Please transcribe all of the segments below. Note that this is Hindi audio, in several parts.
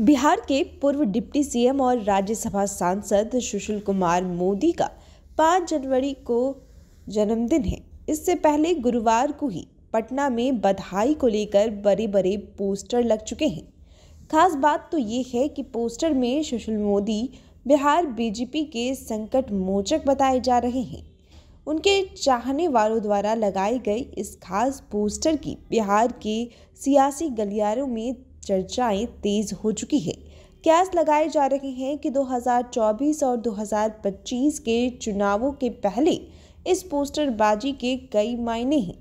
बिहार के पूर्व डिप्टी सीएम और राज्यसभा सांसद सुशील कुमार मोदी का 5 जनवरी को जन्मदिन है इससे पहले गुरुवार को ही पटना में बधाई को लेकर बड़े बड़े पोस्टर लग चुके हैं खास बात तो ये है कि पोस्टर में सुशील मोदी बिहार बीजेपी के संकट मोचक बताए जा रहे हैं उनके चाहने वालों द्वारा लगाई गई इस खास पोस्टर की बिहार के सियासी गलियारों में चर्चाएं तेज हो चुकी है क्यास लगाए जा रहे हैं कि 2024 और 2025 के चुनावों के पहले इस पोस्टरबाजी के कई मायने हैं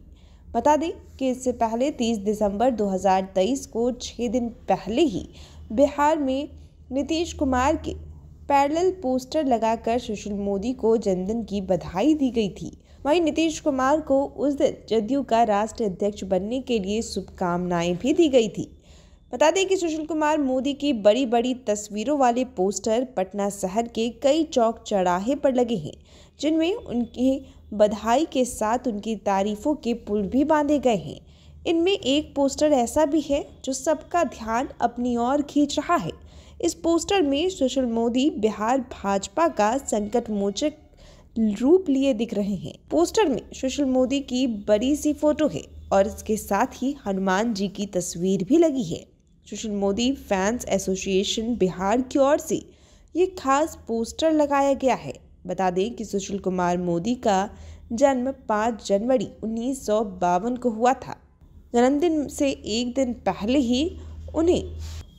बता दें कि इससे पहले 30 दिसंबर 2023 को छः दिन पहले ही बिहार में नीतीश कुमार के पैरल पोस्टर लगाकर सुशील मोदी को जन्मदिन की बधाई दी गई थी वहीं नीतीश कुमार को उस दिन जदयू का राष्ट्रीय अध्यक्ष बनने के लिए शुभकामनाएं भी दी गई थी बता दें कि सुशील कुमार मोदी की बड़ी बड़ी तस्वीरों वाले पोस्टर पटना शहर के कई चौक चौराहे पर लगे हैं जिनमें उनकी बधाई के साथ उनकी तारीफों के पुल भी बांधे गए हैं इनमें एक पोस्टर ऐसा भी है जो सबका ध्यान अपनी ओर खींच रहा है इस पोस्टर में सुशील मोदी बिहार भाजपा का संकट मोचक रूप लिए दिख रहे हैं पोस्टर में सुशील मोदी की बड़ी सी फोटो है और इसके साथ ही हनुमान जी की तस्वीर भी लगी है सुशील मोदी फैंस एसोसिएशन बिहार की ओर से ये खास पोस्टर लगाया गया है बता दें कि सुशील कुमार मोदी का जन्म 5 जनवरी उन्नीस को हुआ था जन्मदिन से एक दिन पहले ही उन्हें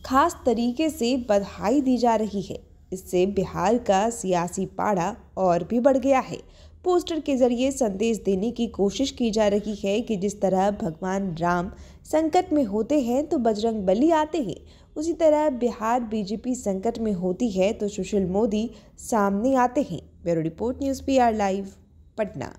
खास तरीके से बधाई दी जा रही है इससे बिहार का सियासी पाड़ा और भी बढ़ गया है पोस्टर के जरिए संदेश देने की कोशिश की जा रही है कि जिस तरह भगवान राम संकट में होते हैं तो बजरंग बली आते हैं उसी तरह बिहार बीजेपी संकट में होती है तो सुशील मोदी सामने आते हैं bureau report news P R live Patna